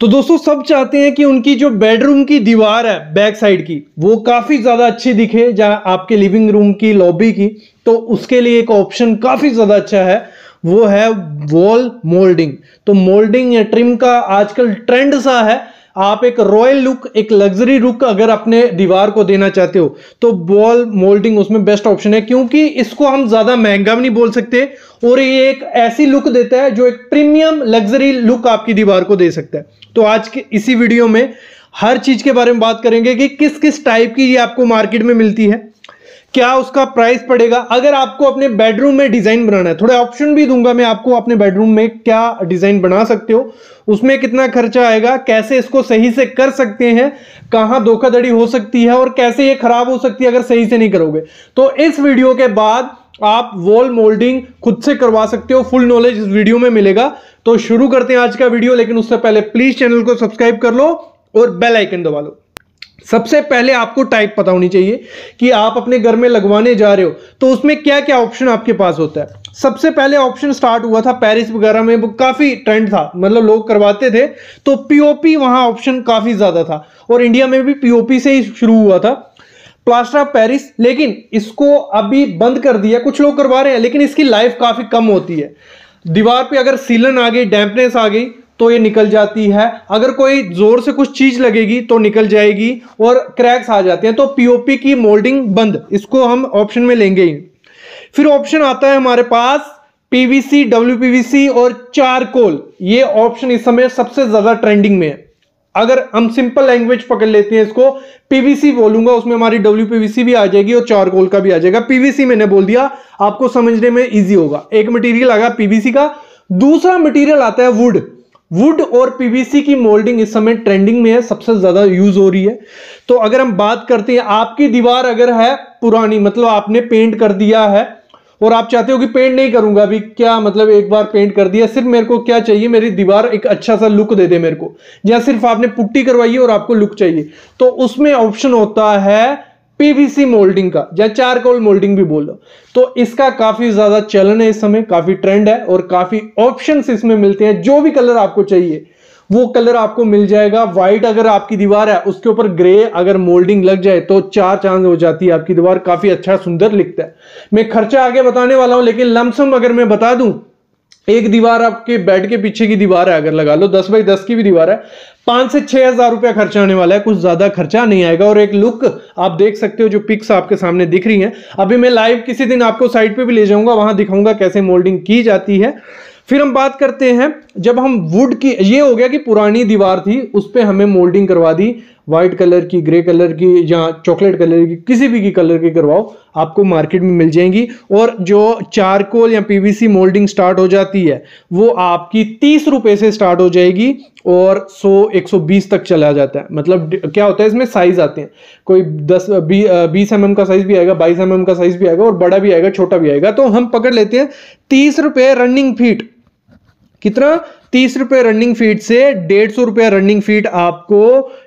तो दोस्तों सब चाहते हैं कि उनकी जो बेडरूम की दीवार है बैक साइड की वो काफ़ी ज़्यादा अच्छी दिखे जहां आपके लिविंग रूम की लॉबी की तो उसके लिए एक ऑप्शन काफ़ी ज़्यादा अच्छा है वो है वॉल मोल्डिंग तो मोल्डिंग या ट्रिम का आजकल ट्रेंड सा है आप एक रॉयल लुक एक लग्जरी लुक अगर अपने दीवार को देना चाहते हो तो वॉल मोल्डिंग उसमें बेस्ट ऑप्शन है क्योंकि इसको हम ज़्यादा महंगा भी नहीं बोल सकते और ये एक ऐसी लुक देता है जो एक प्रीमियम लग्जरी लुक आपकी दीवार को दे सकता है तो आज के इसी वीडियो में हर चीज़ के बारे में बात करेंगे कि किस किस टाइप की ये आपको मार्केट में मिलती है क्या उसका प्राइस पड़ेगा अगर आपको अपने बेडरूम में डिजाइन बनाना है थोड़े ऑप्शन भी दूंगा मैं आपको अपने बेडरूम में क्या डिजाइन बना सकते हो उसमें कितना खर्चा आएगा कैसे इसको सही से कर सकते हैं कहां धोखाधड़ी हो सकती है और कैसे ये खराब हो सकती है अगर सही से नहीं करोगे तो इस वीडियो के बाद आप वॉल मोल्डिंग खुद से करवा सकते हो फुल नॉलेज इस वीडियो में मिलेगा तो शुरू करते हैं आज का वीडियो लेकिन उससे पहले प्लीज चैनल को सब्सक्राइब कर लो और बेल आइकन दबा लो सबसे पहले आपको टाइप पता होनी चाहिए कि आप अपने घर में लगवाने जा रहे हो तो उसमें क्या क्या ऑप्शन आपके पास होता है सबसे पहले ऑप्शन स्टार्ट हुआ था पेरिस वगैरह में वो काफ़ी ट्रेंड था मतलब लोग करवाते थे तो पीओपी वहां ऑप्शन काफ़ी ज़्यादा था और इंडिया में भी पीओपी से ही शुरू हुआ था प्लास्टर ऑफ पेरिस लेकिन इसको अभी बंद कर दिया कुछ लोग करवा रहे हैं लेकिन इसकी लाइफ काफ़ी कम होती है दीवार पे अगर सीलन आ गई डैम्पनेस आ गई तो ये निकल जाती है अगर कोई जोर से कुछ चीज लगेगी तो निकल जाएगी और क्रैक्स आ जाते हैं तो पीओपी की मोल्डिंग बंद इसको हम ऑप्शन में लेंगे ही फिर ऑप्शन आता है हमारे पास पीवीसी डब्ल्यूपीवीसी और चारकोल ये ऑप्शन इस समय सबसे ज्यादा ट्रेंडिंग में है अगर हम सिंपल लैंग्वेज पकड़ लेते हैं इसको पीवीसी बोलूंगा उसमें हमारी पीवीसी भी आ जाएगी और चारकोल का भी आ जाएगा पीवीसी मैंने बोल दिया आपको समझने में इजी होगा एक मटेरियल आ गया पीवीसी का दूसरा मटेरियल आता है वुड वुड और पीवीसी की मोल्डिंग इस समय ट्रेंडिंग में है सबसे ज्यादा यूज हो रही है तो अगर हम बात करते हैं आपकी दीवार अगर है पुरानी मतलब आपने पेंट कर दिया है और आप चाहते हो कि पेंट नहीं करूंगा अभी क्या मतलब एक बार पेंट कर दिया सिर्फ मेरे को क्या चाहिए मेरी दीवार एक अच्छा सा लुक दे दे मेरे को या सिर्फ आपने पुट्टी करवाई और आपको लुक चाहिए तो उसमें ऑप्शन होता है पीवीसी मोल्डिंग का या चारकोल मोल्डिंग भी बोलो तो इसका काफी ज्यादा चलन है इस समय काफी ट्रेंड है और काफी ऑप्शंस इसमें मिलते हैं जो भी कलर आपको चाहिए वो कलर आपको मिल जाएगा व्हाइट अगर आपकी दीवार है उसके ऊपर ग्रे अगर मोल्डिंग लग जाए तो चार चांद हो जाती है आपकी दीवार काफी अच्छा सुंदर लिखता है मैं खर्चा आगे बताने वाला हूं लेकिन लमसम अगर मैं बता दूं एक दीवार आपके बेड के पीछे की दीवार है अगर लगा लो दस बाई दस की भी दीवार है पांच से छह हजार रुपया खर्चा होने वाला है कुछ ज्यादा खर्चा नहीं आएगा और एक लुक आप देख सकते हो जो पिक्स आपके सामने दिख रही हैं अभी मैं लाइव किसी दिन आपको साइट पे भी ले जाऊंगा वहां दिखाऊंगा कैसे मोल्डिंग की जाती है फिर हम बात करते हैं जब हम वुड की ये हो गया कि पुरानी दीवार थी उस पर हमें मोल्डिंग करवा दी व्हाइट कलर की ग्रे कलर की या चॉकलेट कलर की किसी भी की कलर की करवाओ आपको मार्केट में मिल जाएंगी और जो चारकोल या पीवीसी मोल्डिंग स्टार्ट हो जाती है वो आपकी तीस रुपये से स्टार्ट हो जाएगी और 100 120 तक चला जाता है मतलब क्या होता है इसमें साइज आते हैं कोई दस बी, बीस एम का साइज भी आएगा बाईस एम का साइज भी आएगा और बड़ा भी आएगा छोटा भी आएगा तो हम पकड़ लेते हैं तीस रुपए रनिंग फीट कितना तीस रुपए रनिंग फीट से डेढ़ सौ रुपया रनिंग फीट आपको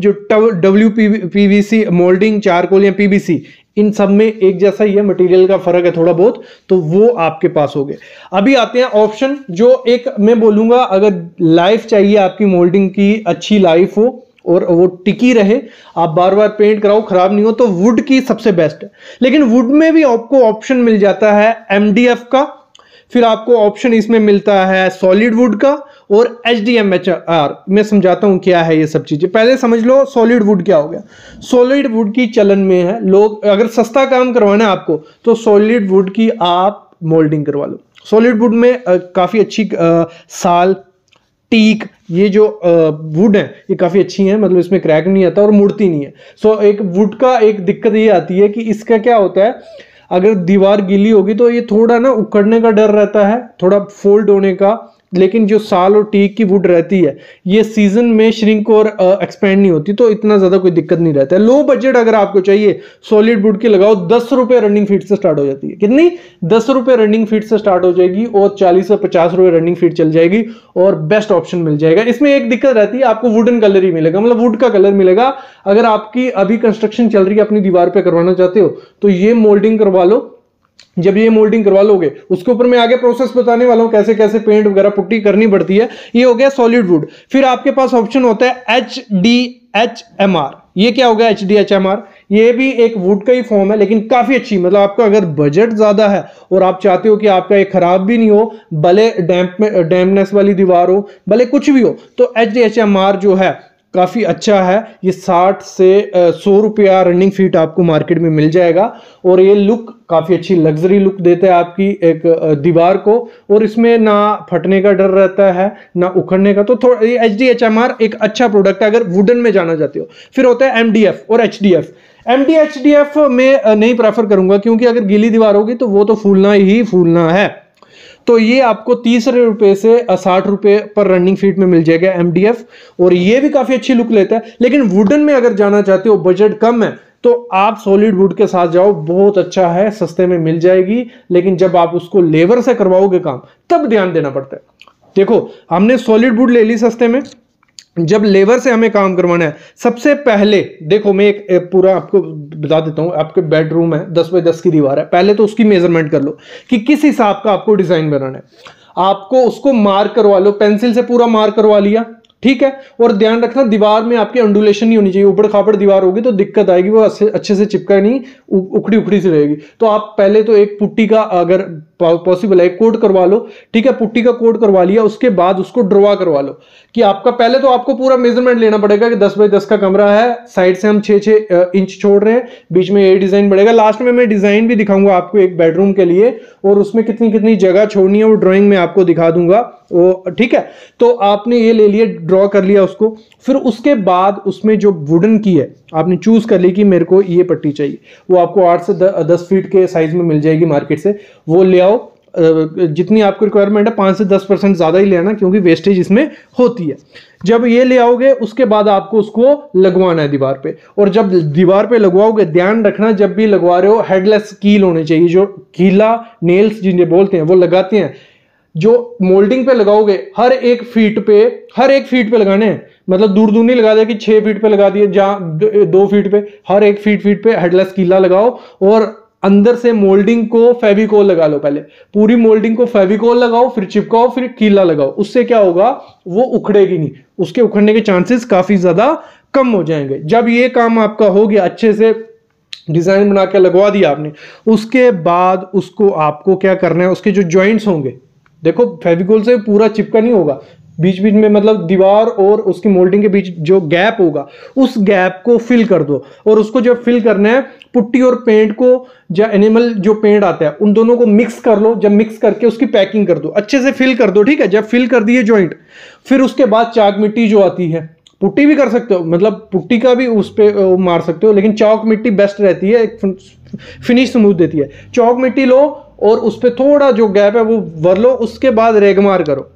जो W P C moulding charcoal या पीबीसी इन सब में एक जैसा ही है मटेरियल का फर्क है थोड़ा बहुत तो वो आपके पास हो गए अभी आते हैं ऑप्शन जो एक मैं बोलूंगा अगर लाइफ चाहिए आपकी मोल्डिंग की अच्छी लाइफ हो और वो टिकी रहे आप बार बार पेंट कराओ खराब नहीं हो तो वुड की सबसे बेस्ट है लेकिन वुड में भी आपको ऑप्शन मिल जाता है एमडीएफ का फिर आपको ऑप्शन इसमें मिलता है सॉलिड वुड का और H D M H R मैं समझाता हूँ क्या है ये सब चीज़ें पहले समझ लो सॉलिड वुड क्या हो गया सॉलिड वुड की चलन में है लोग अगर सस्ता काम करवाना है आपको तो सॉलिड वुड की आप मोल्डिंग करवा लो सॉलिड वुड में काफ़ी अच्छी आ, साल टीक ये जो वुड है ये काफ़ी अच्छी है मतलब इसमें क्रैक नहीं आता और मुड़ती नहीं है सो एक वुड का एक दिक्कत ये आती है कि इसका क्या होता है अगर दीवार गीली होगी तो ये थोड़ा ना उखड़ने का डर रहता है थोड़ा फोल्ड होने का लेकिन जो साल और टीक की वुड रहती है ये सीजन में श्रिंक और एक्सपेंड नहीं होती तो इतना ज़्यादा कोई दिक्कत नहीं रहता है लो बजट अगर आपको चाहिए सॉलिड वुड की लगाओ दस रुपये रनिंग फीट से स्टार्ट हो जाती है कितनी दस रुपये रनिंग फीट से स्टार्ट हो जाएगी और चालीस से पचास रुपये रनिंग फीट चल जाएगी और बेस्ट ऑप्शन मिल जाएगा इसमें एक दिक्कत रहती है आपको वुडन कलर ही मिलेगा मतलब वुड का कलर मिलेगा अगर आपकी अभी कंस्ट्रक्शन चल रही है अपनी दीवार पर करवाना चाहते हो तो ये मोल्डिंग करवा लो जब ये मोल्डिंग करवा लोगे उसके ऊपर मैं आगे प्रोसेस बताने वाला हूँ कैसे कैसे पेंट वगैरह पुट्टी करनी पड़ती है ये हो गया सॉलिड वुड फिर आपके पास ऑप्शन होता है H D H M R ये क्या हो गया H D H M R ये भी एक वुड का ही फॉर्म है लेकिन काफ़ी अच्छी मतलब आपका अगर बजट ज़्यादा है और आप चाहते हो कि आपका ये ख़राब भी नहीं हो भले डैम्प में डैम्पनेस वाली दीवार हो भले कुछ भी हो तो H D H M R जो है काफ़ी अच्छा है ये साठ से सौ रुपया रनिंग फीट आपको मार्केट में मिल जाएगा और ये लुक काफ़ी अच्छी लग्जरी लुक देता है आपकी एक दीवार को और इसमें ना फटने का डर रहता है ना उखड़ने का तो थोड़ा ये H D H M R एक अच्छा प्रोडक्ट है अगर वुडन में जाना चाहते हो फिर होता है एम डी एफ और H D F M D H D F में नहीं प्रेफर करूँगा क्योंकि अगर गीली दीवार होगी तो वो तो फूलना ही फूलना है तो ये आपको तीसरे रुपए से साठ रुपए पर रनिंग फीट में मिल जाएगा एमडीएफ और ये भी काफी अच्छी लुक लेता है लेकिन वुडन में अगर जाना चाहते हो बजट कम है तो आप सॉलिड वुड के साथ जाओ बहुत अच्छा है सस्ते में मिल जाएगी लेकिन जब आप उसको लेबर से करवाओगे काम तब ध्यान देना पड़ता है देखो हमने सॉलिड वुड ले ली सस्ते में जब लेबर से हमें काम करवाना है सबसे पहले देखो मैं एक, एक पूरा आपको बता देता हूँ आपके बेडरूम है दस बाय दस की दीवार है पहले तो उसकी मेजरमेंट कर लो कि किस हिसाब का आपको डिजाइन बनाना है आपको उसको मार्क करवा लो पेंसिल से पूरा मार्क करवा लिया ठीक है और ध्यान रखना दीवार में आपकी अंडुलेशन नहीं होनी चाहिए ऊपर खापड़ दीवार होगी तो दिक्कत आएगी वो अच्छे से चिपका नहीं उखड़ी उखड़ी से रहेगी तो आप पहले तो एक पुट्टी का अगर पॉसिबल है कोड करवा लो ठीक है पुट्टी का कोड करवा लिया उसके बाद उसको ड्रॉवा करवा लो कि आपका पहले तो आपको पूरा मेजरमेंट लेना पड़ेगा कि दस बाई दस का कमरा है साइड से हम 6 छे इंच छोड़ रहे हैं बीच में ये डिजाइन बढ़ेगा लास्ट में मैं डिजाइन भी दिखाऊंगा आपको एक बेडरूम के लिए और उसमें कितनी कितनी जगह छोड़नी है वो ड्रॉइंग में आपको दिखा दूंगा वो ठीक है तो आपने ये ले लिया ड्रॉ कर लिया उसको फिर उसके बाद उसमें जो वुडन की है आपने चूज़ कर ली कि मेरे को ये पट्टी चाहिए वो आपको आठ से दस फीट के साइज़ में मिल जाएगी मार्केट से वो ले आओ जितनी आपको रिक्वायरमेंट है पाँच से दस परसेंट ज़्यादा ही लेना क्योंकि वेस्टेज इसमें होती है जब ये ले आओगे उसके बाद आपको उसको लगवाना है दीवार पे और जब दीवार पे लगवाओगे ध्यान रखना जब भी लगवा रहे हो हेडलेस कील होने चाहिए जो कीला नेल्स जिन्हें बोलते हैं वो लगाते हैं जो मोल्डिंग पे लगाओगे हर एक फीट पे हर एक फीट पे लगाने हैं मतलब दूर दूर नहीं लगा दिया कि छह फीट पे लगा दिए जहां दो फीट पे हर एक फीट फीट पे हेडलेस कीला लगाओ और अंदर से मोल्डिंग को फेविकोल लगा लो पहले पूरी मोल्डिंग को फेविकोल लगाओ फिर चिपकाओ फिर कीला लगाओ उससे क्या होगा वो उखड़ेगी नहीं उसके उखड़ने के चांसेस काफ़ी ज़्यादा कम हो जाएंगे जब ये काम आपका हो गया अच्छे से डिज़ाइन बना के लगवा दिया आपने उसके बाद उसको आपको क्या करना है उसके जो ज्वाइंट्स होंगे देखो फेविकोल से पूरा चिपका नहीं होगा बीच बीच में मतलब दीवार और उसकी मोल्डिंग के बीच जो गैप होगा उस गैप को फिल कर दो और उसको जब फिल करना है पुट्टी और पेंट को या एनिमल जो पेंट आता है उन दोनों को मिक्स कर लो जब मिक्स करके उसकी पैकिंग कर दो अच्छे से फिल कर दो ठीक है जब फिल कर दिए जॉइंट फिर उसके बाद चाक मिट्टी जो आती है पुट्टी भी कर सकते हो मतलब पुट्टी का भी उस पर मार सकते हो लेकिन चौक मिट्टी बेस्ट रहती है एक फिनिश स्मूथ देती है चौक मिट्टी लो और उस पर थोड़ा जो गैप है वो भर लो उसके बाद रेगमार करो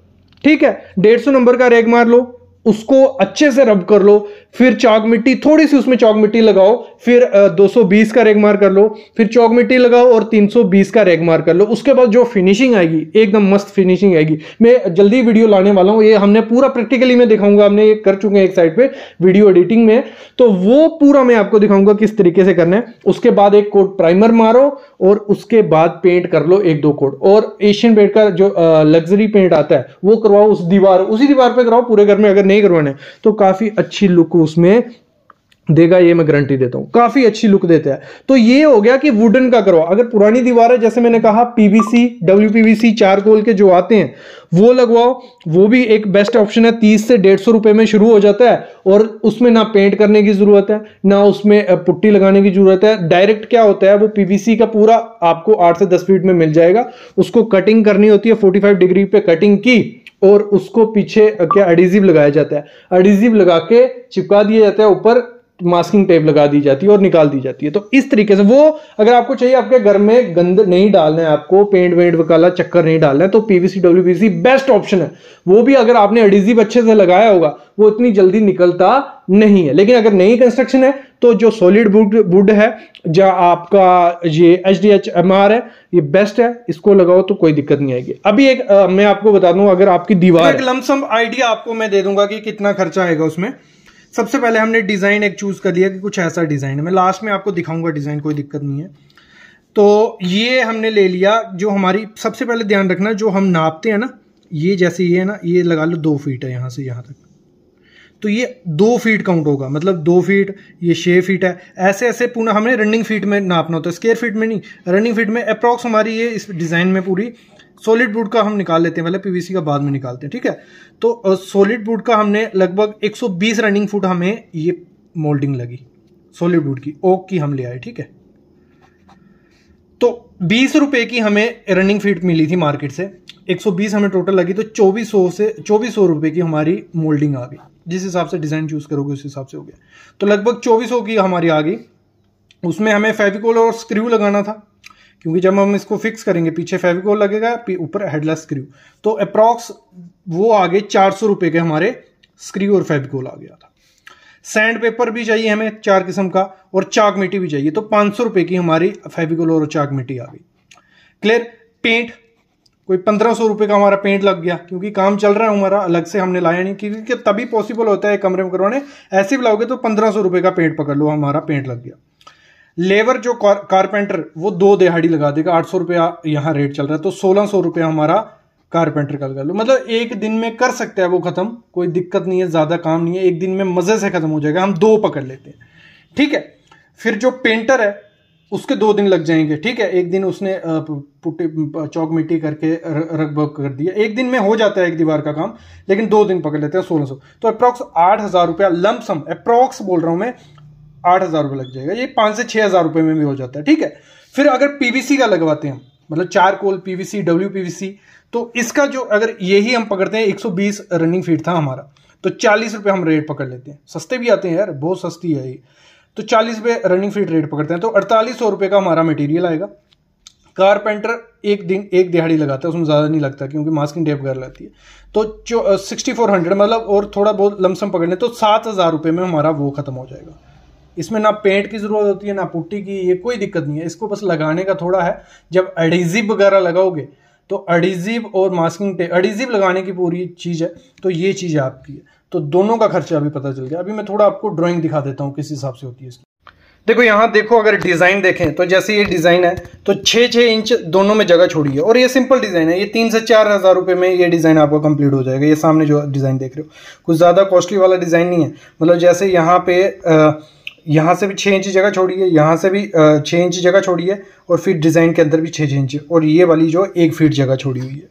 ठीक है डेढ़ सौ नंबर का रेगमार लो उसको अच्छे से रब कर लो फिर चौक मिट्टी थोड़ी सी उसमें चौक मिट्टी लगाओ फिर 220 का रेगमार कर लो फिर चौक मिट्टी लगाओ और 320 का रेगमार कर लो उसके बाद जो फिनिशिंग आएगी एकदम मस्त फिनिशिंग आएगी मैं जल्दी वीडियो लाने वाला हूँ ये हमने पूरा प्रैक्टिकली मैं दिखाऊंगा हमने ये कर चुके हैं एक साइड पर वीडियो एडिटिंग में तो वो पूरा मैं आपको दिखाऊंगा किस तरीके से करना है उसके बाद एक कोट प्राइमर मारो और उसके बाद पेंट कर लो एक दो कोट और एशियन पेंट का जो लग्जरी पेंट आता है वो करवाओ उस दीवार उसी दीवार पर कराओ पूरे घर में अगर नहीं करवाने तो काफ़ी अच्छी लुक उसमें देगा ये मैं गारंटी देता हूँ काफ़ी अच्छी लुक देता है तो ये हो गया कि वुडन का करवाओ अगर पुरानी दीवार है जैसे मैंने कहा पीवीसी डब्ल्यूपीवीसी गोल के जो आते हैं वो लगवाओ वो भी एक बेस्ट ऑप्शन है तीस से डेढ़ सौ रुपये में शुरू हो जाता है और उसमें ना पेंट करने की ज़रूरत है ना उसमें पुट्टी लगाने की ज़रूरत है डायरेक्ट क्या होता है वो पीवीसी का पूरा आपको आठ से दस फीट में मिल जाएगा उसको कटिंग करनी होती है फोर्टी डिग्री पे कटिंग की और उसको पीछे क्या एडिजिव लगाया जाता है एडिजिव लगा के चिपका दिया जाता है ऊपर मास्किंग टेप लगा दी जाती है और निकाल दी जाती है तो इस तरीके से वो अगर आपको चाहिए आपके घर में गंद नहीं डालना है आपको पेंट वेंट वकाला चक्कर नहीं डालना है तो पीवीसी डब्ल्यूपीसी बेस्ट ऑप्शन है वो भी अगर आपने अडिजिव अच्छे से लगाया होगा वो इतनी जल्दी निकलता नहीं है लेकिन अगर नई कंस्ट्रक्शन है तो जो सॉलिड वुड वुड है जहाँ आपका ये H D H M R है ये बेस्ट है इसको लगाओ तो कोई दिक्कत नहीं आएगी अभी एक आ, मैं आपको बता दूंगा अगर आपकी दीवार एक लमसम आइडिया आपको मैं दे दूंगा कि कितना खर्चा आएगा उसमें सबसे पहले हमने डिज़ाइन एक चूज़ कर लिया कि कुछ ऐसा डिज़ाइन है मैं लास्ट में आपको दिखाऊंगा डिज़ाइन कोई दिक्कत नहीं है तो ये हमने ले लिया जो हमारी सबसे पहले ध्यान रखना जो हम नापते हैं ना ये जैसे ये है ना ये लगा लो दो फीट है यहाँ से यहाँ तक तो ये दो फीट काउंट होगा मतलब दो फीट ये छः फीट है ऐसे ऐसे पूरा हमें रनिंग फीट में नापना होता है स्केयर फीट में नहीं रनिंग फीट में अप्रॉक्स हमारी ये इस डिज़ाइन में पूरी सॉलिड वुड का हम निकाल लेते हैं पहले मतलब पीवीसी का बाद में निकालते हैं ठीक है तो सॉलिड वुड का हमने लगभग 120 रनिंग फुट हमें ये मोल्डिंग लगी सॉलिड वुड की ओक की हम ले आए ठीक है तो बीस रुपए की हमें रनिंग फीट मिली थी मार्केट से 120 हमें टोटल लगी तो चौबीस सौ से चौबीस सौ की हमारी मोल्डिंग आ गई जिस हिसाब से डिज़ाइन चूज़ करोगे उस हिसाब से हो गया तो लगभग चौबीस सौ की हमारी आ गई उसमें हमें फेविकोल और स्क्रू लगाना था क्योंकि जब हम इसको फिक्स करेंगे पीछे फेविकोल लगेगा ऊपर हेडलेस स्क्रू तो अप्रॉक्स वो आगे चार सौ रुपये के हमारे स्क्रू और फेविकोल आ गया था सैंड पेपर भी चाहिए हमें चार किस्म का और चाक मिट्टी भी चाहिए तो पाँच सौ रुपये की हमारी फेविकोल और चाक मिट्टी आ गई क्लियर पेंट कोई पंद्रह सौ रुपये का हमारा पेंट लग गया क्योंकि काम चल रहा है हमारा अलग से हमने लाया नहीं क्योंकि तभी पॉसिबल होता है कमरे में करवाने ऐसे भी लाओगे तो पंद्रह सौ रुपये का पेंट पकड़ लो हमारा पेंट लग गया लेबर जो कारपेंटर वो दो दिहाड़ी लगा देगा आठ सौ रुपया यहाँ रेट चल रहा है तो सोलह सौ रुपया हमारा कारपेंटर का लगा लो मतलब एक दिन में कर सकते हैं वो ख़त्म कोई दिक्कत नहीं है ज़्यादा काम नहीं है एक दिन में मज़े से ख़त्म हो जाएगा हम दो पकड़ लेते हैं ठीक है फिर जो पेंटर है उसके दो दिन लग जाएंगे ठीक है एक दिन उसने पुट्टी चौक मिट्टी करके रग बग कर दिया एक दिन में हो जाता है एक दीवार का काम लेकिन दो दिन पकड़ लेते हैं सोलह सौ तो अप्रोक्स आठ हज़ार रुपया लमसम अप्रोक्स बोल रहा हूं मैं आठ हज़ार रुपये लग जाएगा ये पाँच से छः हज़ार रुपये में भी हो जाता है ठीक है फिर अगर पीवीसी का लगवाते हैं मतलब चार कोल पीवीसी डब्ल्यू पीवीसी तो इसका जो अगर यही हम पकड़ते हैं 120 रनिंग फीट था हमारा तो चालीस रुपये हम रेट पकड़ लेते हैं सस्ते भी आते हैं यार बहुत सस्ती है ये तो चालीस रुपये रनिंग फीट रेट पकड़ते हैं तो अड़तालीस सौ रुपये का हमारा मटेरियल आएगा कारपेंटर एक दिन एक दिहाड़ी लगाता है उसमें ज़्यादा नहीं लगता क्योंकि मास्किंग टेप कर लगती है तो सिक्सटी फोर हंड्रेड मतलब और थोड़ा बहुत लमसम पकड़ने तो सात हज़ार रुपये में हमारा वो ख़त्म हो जाएगा इसमें ना पेंट की ज़रूरत होती है ना पुट्टी की ये कोई दिक्कत नहीं है इसको बस लगाने का थोड़ा है जब एडिजिव वगैरह लगाओगे तो अडिजिव और मास्किंग टेप अडिजिव लगाने की पूरी चीज़ है तो ये चीज़ आपकी है तो दोनों का खर्चा अभी पता चल गया अभी मैं थोड़ा आपको ड्राइंग दिखा देता हूँ किस हिसाब से होती है इसकी देखो यहाँ देखो अगर डिज़ाइन देखें तो जैसे ये डिज़ाइन है तो छः छः इंच दोनों में जगह छोड़ी है और ये सिंपल डिज़ाइन है ये तीन से चार हज़ार रुपये में ये डिज़ाइन आपका कंप्लीट हो जाएगा ये सामने जो डिज़ाइन देख रहे हो कुछ ज़्यादा कॉस्टली वाला डिज़ाइन नहीं है मतलब जैसे यहाँ पे आ, यहाँ से भी छः इंच जगह छोड़ी है यहाँ से भी छः इंच जगह छोड़ी है और फिर डिज़ाइन के अंदर भी छः छः इंच और ये वाली जो एक फीट जगह छोड़ी हुई है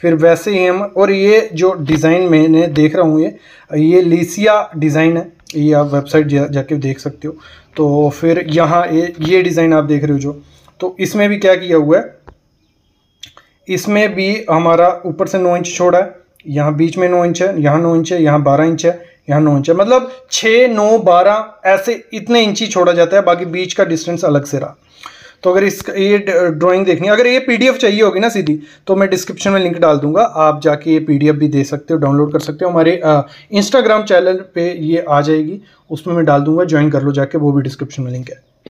फिर वैसे ही हम और ये जो डिज़ाइन मैंने देख रहा हूँ ये ये लीसिया डिज़ाइन है ये आप वेबसाइट जा, जाके देख सकते हो तो फिर यहाँ ये ये डिज़ाइन आप देख रहे हो जो तो इसमें भी क्या किया हुआ है इसमें भी हमारा ऊपर से नौ इंच छोड़ा है यहाँ बीच में नौ इंच है यहाँ नौ इंच है यहाँ बारह इंच है यहाँ नौ इंच है मतलब छः नौ बारह ऐसे इतने इंची छोड़ा जाता है बाकी बीच का डिस्टेंस अलग से रहा तो अगर इस ये ड्राइंग देखनी है अगर ये पीडीएफ चाहिए होगी ना सीधी तो मैं डिस्क्रिप्शन में लिंक डाल दूंगा आप जाके ये पीडीएफ भी दे सकते हो डाउनलोड कर सकते हो हमारे इंस्टाग्राम चैनल पे ये आ जाएगी उसमें मैं डाल दूंगा ज्वाइन कर लो जाके वो भी डिस्क्रिप्शन में लिंक है